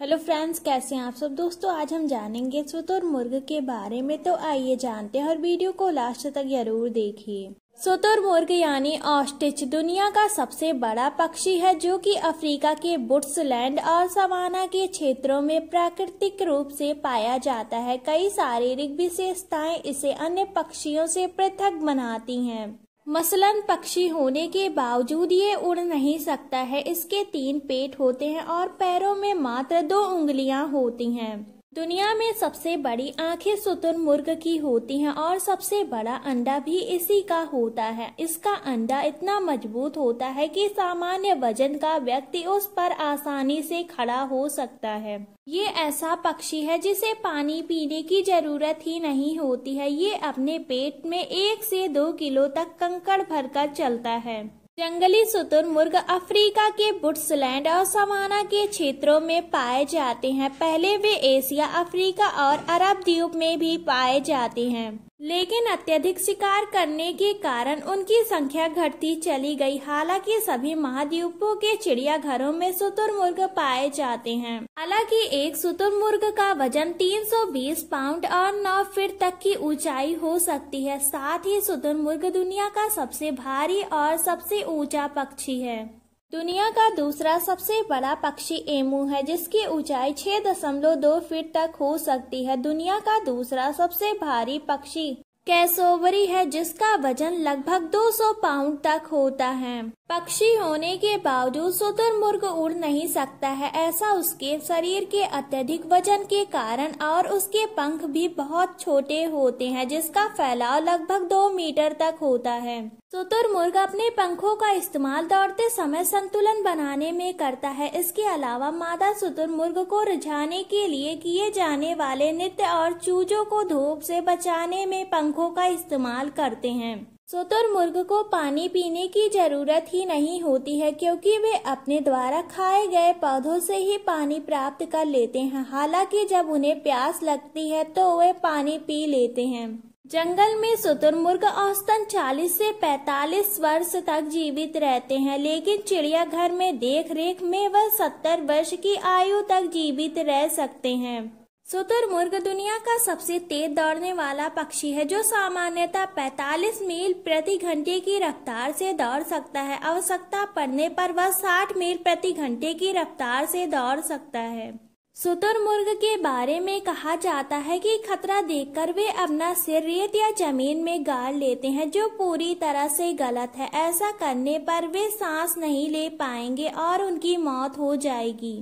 Hello friends कैसे हैं आप सब दोस्तों आज हम जानेंगे सुत और मुर्ग के बारे में तो आइए जानते हैं और वीडियो को लास्ट तक जरूर देखिए सुतुर मुर्ग यानी ऑस्टिच दुनिया का सबसे बड़ा पक्षी है जो कि अफ्रीका के बुट्सलैंड और सवाना के क्षेत्रों में प्राकृतिक रूप से पाया जाता है कई शारीरिक विशेषताएं इसे अन्य पक्षियों से पृथक बनाती हैं। मसलन पक्षी होने के बावजूद ये उड़ नहीं सकता है इसके तीन पेट होते हैं और पैरों में मात्र दो उंगलियां होती हैं दुनिया में सबसे बड़ी आंखें सुतुर मुर्ग की होती हैं और सबसे बड़ा अंडा भी इसी का होता है इसका अंडा इतना मजबूत होता है कि सामान्य वजन का व्यक्ति उस पर आसानी से खड़ा हो सकता है ये ऐसा पक्षी है जिसे पानी पीने की जरूरत ही नहीं होती है ये अपने पेट में एक से दो किलो तक कंकड़ भरकर चलता है जंगली शुतुरमुर्ग अफ्रीका के बुट्सलैंड और सवाना के क्षेत्रों में पाए जाते हैं पहले वे एशिया अफ्रीका और अरब द्वीप में भी पाए जाते हैं लेकिन अत्यधिक शिकार करने के कारण उनकी संख्या घटती चली गई हालांकि सभी महाद्वीपों के चिड़ियाघरों में शुतुरमुर्ग पाए जाते हैं हालांकि एक शुतुरमुर्ग का वजन 320 पाउंड और 9 फीट तक की ऊंचाई हो सकती है साथ ही शुतुरमुर्ग दुनिया का सबसे भारी और सबसे ऊंचा पक्षी है दुनिया का दूसरा सबसे बड़ा पक्षी एमू है जिसकी ऊंचाई 6.2 फीट तक हो सकती है दुनिया का दूसरा सबसे भारी पक्षी कैसोवरी है जिसका वजन लगभग 200 पाउंड तक होता है पक्षी होने के बावजूद शुतुरमुर्ग उड़ नहीं सकता है ऐसा उसके शरीर के अत्यधिक वजन के कारण और उसके पंख भी बहुत छोटे होते हैं जिसका फैलाव लगभग दो मीटर तक होता है सुतुर तो मुर्ग अपने पंखों का इस्तेमाल दौड़ते समय संतुलन बनाने में करता है इसके अलावा मादा सुतुर मुर्ग को रिझाने के लिए किए जाने वाले नित्य और चूजों को धूप से बचाने में पंखों का इस्तेमाल करते हैं सुतुर मुर्ग को पानी पीने की जरूरत ही नहीं होती है क्योंकि वे अपने द्वारा खाए गए पौधों से ही पानी प्राप्त कर लेते हैं हालांकि जब उन्हें प्यास लगती है तो वे पानी पी लेते हैं जंगल में शुतुरमुर्ग औसतन 40 से 45 वर्ष तक जीवित रहते हैं लेकिन चिड़ियाघर में देख रेख में वह 70 वर्ष की आयु तक जीवित रह सकते हैं शुतुरमुर्ग दुनिया का सबसे तेज दौड़ने वाला पक्षी है जो सामान्यतः 45 मील प्रति घंटे की रफ्तार से दौड़ सकता है आवश्यकता पड़ने पर वह 60 मील प्रति घंटे की रफ्तार से दौड़ सकता है शुतुरमुर्ग के बारे में कहा जाता है कि खतरा देखकर वे अपना सिर रेत या जमीन में गाड़ लेते हैं जो पूरी तरह से गलत है ऐसा करने पर वे सांस नहीं ले पाएंगे और उनकी मौत हो जाएगी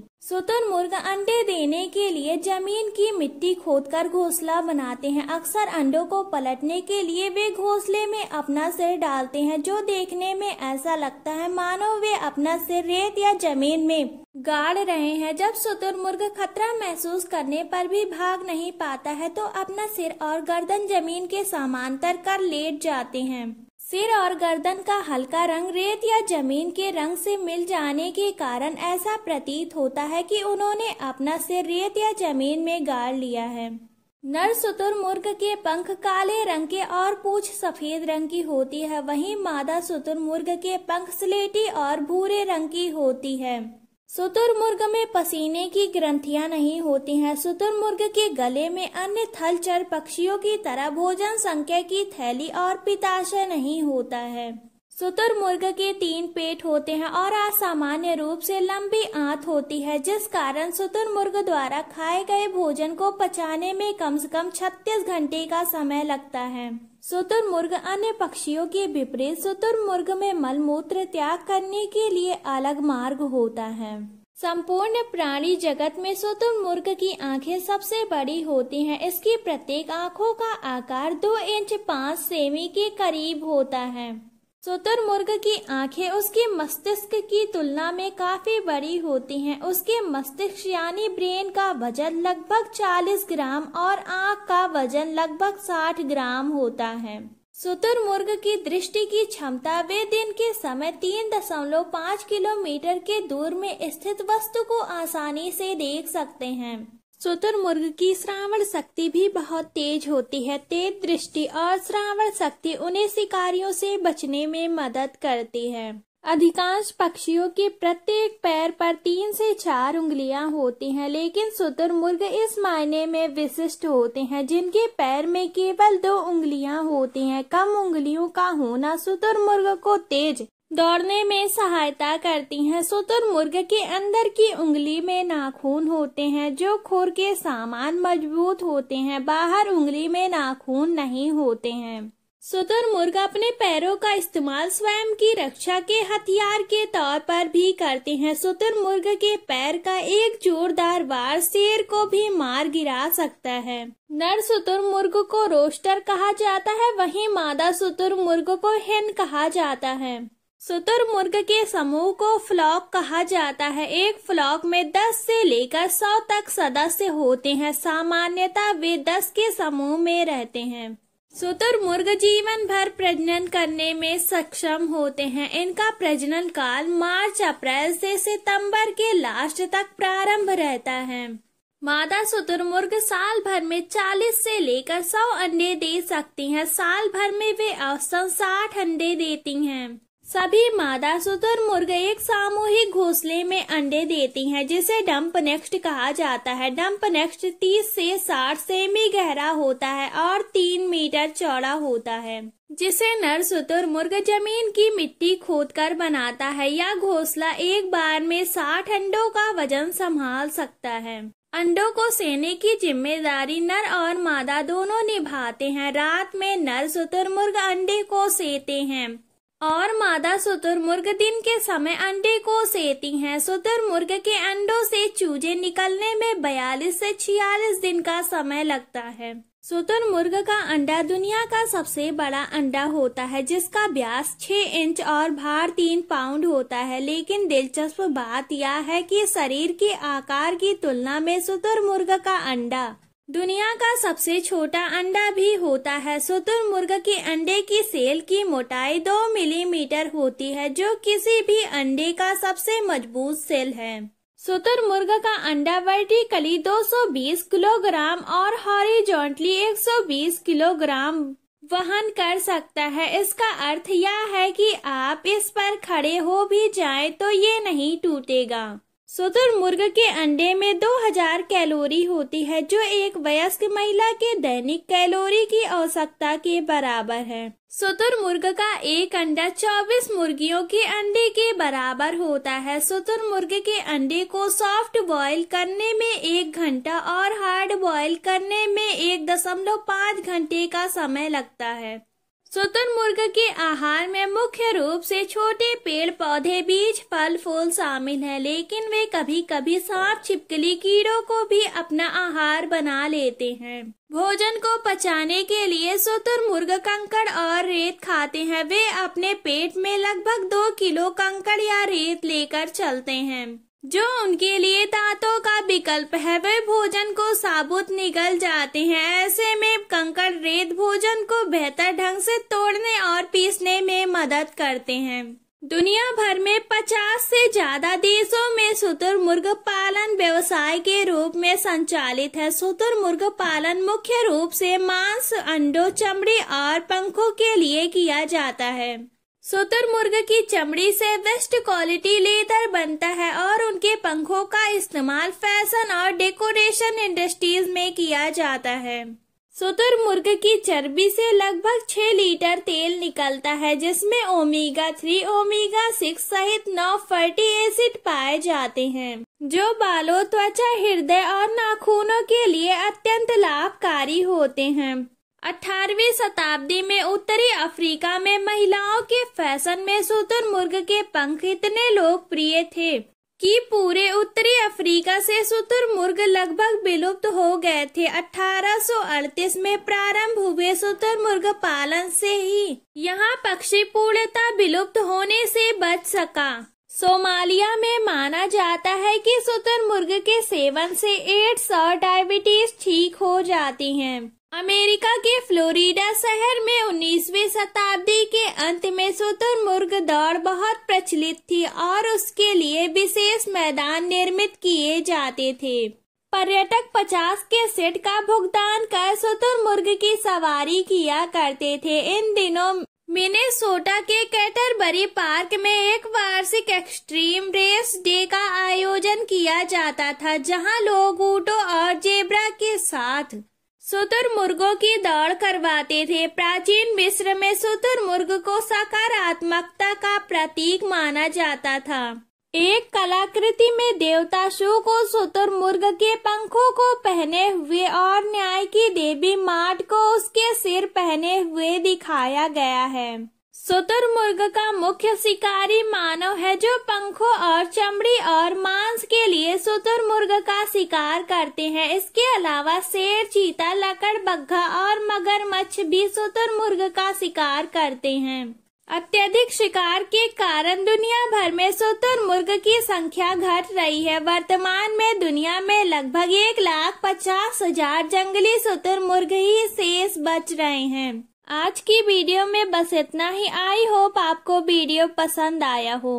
मुर्ग अंडे देने के लिए जमीन की मिट्टी खोदकर घोंसला बनाते हैं अक्सर अंडों को पलटने के लिए वे घोंसले में अपना सिर डालते हैं जो देखने में ऐसा लगता है मानो वे अपना सिर रेत या जमीन में गाड़ रहे हैं जब शुतुरमुर्ग खतरा महसूस करने पर भी भाग नहीं पाता है तो अपना सिर और गर्दन जमीन के समांतर कर लेट जाते हैं सिर और गर्दन का हल्का रंग रेत या जमीन के रंग से मिल जाने के कारण ऐसा प्रतीत होता है कि उन्होंने अपना सिर रेत या जमीन में गाड़ लिया है नर शुतुरमुर्ग के पंख काले रंग के और पूछ सफेद रंग की होती है वहीं मादा मुर्ग के पंख स्लेटी और भूरे रंग की होती है शुतुरमुर्ग में पसीने की ग्रंथियां नहीं होती हैं। शुतुरमुर्ग के गले में अन्य थलचर पक्षियों की तरह भोजन संख्या की थैली और पिताशय नहीं होता है शुतुरमुर्ग के तीन पेट होते हैं और असामान्य रूप से लंबी आंत होती है जिस कारण शुतुरमुर्ग द्वारा खाए गए भोजन को पचाने में कम से कम 36 घंटे का समय लगता है शुतुरमुर्ग अन्य पक्षियों के विपरीत शुतुरमुर्ग में मलमूत्र त्याग करने के लिए अलग मार्ग होता है संपूर्ण प्राणी जगत में शुतुरमुर्ग की आंखें सबसे बड़ी होती हैं। इसकी प्रत्येक आंखों का आकार दो इंच पाँच सेमी के करीब होता है शुतुरमुर्ग की आंखें उसके मस्तिष्क की तुलना में काफी बड़ी होती हैं। उसके मस्तिष्क यानी ब्रेन का वजन लगभग 40 ग्राम और आंख का वजन लगभग 60 ग्राम होता है शुतुरमुर्ग की दृष्टि की क्षमता वे दिन के समय तीन दशमलव पाँच किलोमीटर के दूर में स्थित वस्तु को आसानी से देख सकते हैं शुतुरमुर्ग की श्रावण शक्ति भी बहुत तेज होती है तेज दृष्टि और श्रावण शक्ति उन्हें शिकारियों से बचने में मदद करती है अधिकांश पक्षियों के प्रत्येक पैर पर तीन से चार उंगलियां होती हैं, लेकिन मुर्ग इस मायने में विशिष्ट होते हैं जिनके पैर में केवल दो उंगलियां होती हैं। कम उंगलियों का होना मुर्ग को तेज दौड़ने में सहायता करती हैं। शुतुरमुर्ग तो के अंदर की उंगली में नाखून होते हैं जो खुर के सामान मजबूत होते हैं बाहर उंगली में नाखून नहीं होते हैं शुतुरमुर्ग तो अपने पैरों का इस्तेमाल स्वयं की रक्षा के हथियार के तौर पर भी करते हैं शुतुरमुर्ग तो के पैर का एक जोरदार वार शेर को भी मार गिरा सकता है नर शुतुरमुर्ग को रोस्टर कहा जाता है वहीं मादा शुतुरमुर्ग को हिन कहा जाता है सुतुर मुर्ग के समूह को फ्लॉक कहा जाता है एक फ्लॉक में 10 से लेकर 100 तक सदस्य होते हैं सामान्यतः वे 10 के समूह में रहते हैं सुतुर मुर्ग जीवन भर प्रजनन करने में सक्षम होते हैं इनका प्रजनन काल मार्च अप्रैल से सितंबर के लास्ट तक प्रारंभ रहता है मादा शुतुरमुर्ग साल भर में 40 से लेकर 100 अंडे दे सकती हैं। साल भर में वे औसतन 60 अंडे देती हैं। सभी मादा मुर्ग एक सामूहिक घोंसले में अंडे देती हैं जिसे डंप नेक्स्ट कहा जाता है डंप नेक्स्ट 30 से 60 सेमी गहरा होता है और 3 मीटर चौड़ा होता है जिसे नर सुतुर मुर्ग जमीन की मिट्टी खोदकर बनाता है या घोंसला एक बार में 60 अंडों का वजन संभाल सकता है अंडों को सेने की जिम्मेदारी नर और मादा दोनों निभाते हैं रात में नर सुतुर मुर्ग अंडे को सेते हैं और मादा शुतुरमुर्ग दिन के समय अंडे को सेती हैं। शुतुरमुर्ग के अंडों से चूजे निकलने में 42 से 46 दिन का समय लगता है शुतुरमुर्ग का अंडा दुनिया का सबसे बड़ा अंडा होता है जिसका व्यास 6 इंच और भार 3 पाउंड होता है लेकिन दिलचस्प बात यह है कि शरीर के आकार की तुलना में शुतुरमुर्ग का अंडा दुनिया का सबसे छोटा अंडा भी होता है शुतुरमुर्ग के अंडे की सेल की मोटाई दो मिलीमीटर होती है जो किसी भी अंडे का सबसे मजबूत सेल है शुतुरमुर्ग का अंडा वर्टिकली 220 किलोग्राम और हॉरिजॉन्टली 120 किलोग्राम वहन कर सकता है इसका अर्थ यह है कि आप इस पर खड़े हो भी जाएं तो ये नहीं टूटेगा सुतुर मुर्ग के अंडे में 2000 कैलोरी होती है जो एक वयस्क महिला के दैनिक कैलोरी की आवश्यकता के बराबर है सुतुर मुर्ग का एक अंडा 24 मुर्गियों के अंडे के बराबर होता है सुतुर मुर्ग के अंडे को सॉफ्ट बॉईल करने में एक घंटा और हार्ड बॉईल करने में एक दशमलव पाँच घंटे का समय लगता है स्वतंत्र मुर्ग के आहार में मुख्य रूप से छोटे पेड़ पौधे बीज फल फूल शामिल हैं, लेकिन वे कभी कभी सांप छिपकली कीड़ों को भी अपना आहार बना लेते हैं भोजन को पचाने के लिए सुतुर मुर्ग कंकड़ और रेत खाते हैं वे अपने पेट में लगभग दो किलो कंकड़ या रेत लेकर चलते हैं जो उनके लिए दांतों का विकल्प है वे भोजन को साबुत निकल जाते हैं ऐसे में कंकड़ रेत भोजन को बेहतर ढंग से तोड़ने और पीसने में मदद करते हैं दुनिया भर में 50 से ज्यादा देशों में शुतुरमुर्ग पालन व्यवसाय के रूप में संचालित है शुतुरमुर्ग पालन मुख्य रूप से मांस अंडों चमड़ी और पंखों के लिए किया जाता है शुतुरमुर्ग की चमड़ी से बेस्ट क्वालिटी लेदर बनता है और उनके पंखों का इस्तेमाल फैशन और डेकोरेशन इंडस्ट्रीज में किया जाता है शुतुरमुर्ग की चर्बी से लगभग 6 लीटर तेल निकलता है जिसमें ओमेगा थ्री ओमेगा सिक्स सहित नौ फैटी एसिड पाए जाते हैं जो बालों त्वचा हृदय और नाखूनों के लिए अत्यंत लाभकारी होते हैं अठारहवीं शताब्दी में उत्तरी अफ्रीका में महिलाओं के फैशन में शुतुरमुर्ग के पंख इतने लोकप्रिय थे कि पूरे उत्तरी अफ्रीका से शुतुरमुर्ग लगभग विलुप्त हो गए थे 1838 में प्रारंभ हुए शुतुरमुर्ग पालन से ही यहाँ पक्षी पूर्णता विलुप्त होने से बच सका सोमालिया में माना जाता है कि शुतुरमुर्ग के सेवन से एड्स और डायबिटीज ठीक हो जाती हैं। अमेरिका के फ्लोरिडा शहर में 19वीं शताब्दी के अंत में शुतुरमुर्ग दौड़ बहुत प्रचलित थी और उसके लिए विशेष मैदान निर्मित किए जाते थे पर्यटक 50 के सेट का भुगतान कर शुतुरमुर्ग की सवारी किया करते थे इन दिनों मिनेसोटा के कैटरबरी पार्क में एक वार्षिक एक्सट्रीम रेस डे का आयोजन किया जाता था जहां लोग ऊँटों और जेबरा के साथ सुतुर मुर्गो की दौड़ करवाते थे प्राचीन मिस्र में सुतुर मुर्ग को सकारात्मकता का प्रतीक माना जाता था एक कलाकृति में देवता शु को सुतुर मुर्ग के पंखों को पहने हुए और न्याय की देवी माट को उसके सिर पहने हुए दिखाया गया है शुतुरमुर्ग का मुख्य शिकारी मानव है जो पंखों और चमड़ी और मांस के लिए शुतुरमुर्ग का शिकार करते हैं इसके अलावा शेर चीता लकड़बग्घा और मगरमच्छ भी शुतुरमुर्ग का शिकार करते हैं अत्यधिक शिकार के कारण दुनिया भर में शुतुरमुर्ग की संख्या घट रही है वर्तमान में दुनिया में लगभग एक लाख पचास हजार जंगली शुतुरमुर्ग ही शेष बच रहे हैं आज की वीडियो में बस इतना ही आई होप आपको वीडियो पसंद आया हो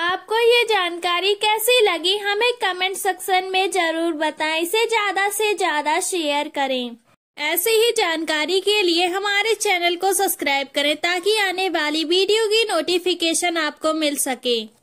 आपको ये जानकारी कैसी लगी हमें कमेंट सेक्शन में जरूर बताएं इसे ज्यादा से ज्यादा शेयर करें ऐसी ही जानकारी के लिए हमारे चैनल को सब्सक्राइब करें ताकि आने वाली वीडियो की नोटिफिकेशन आपको मिल सके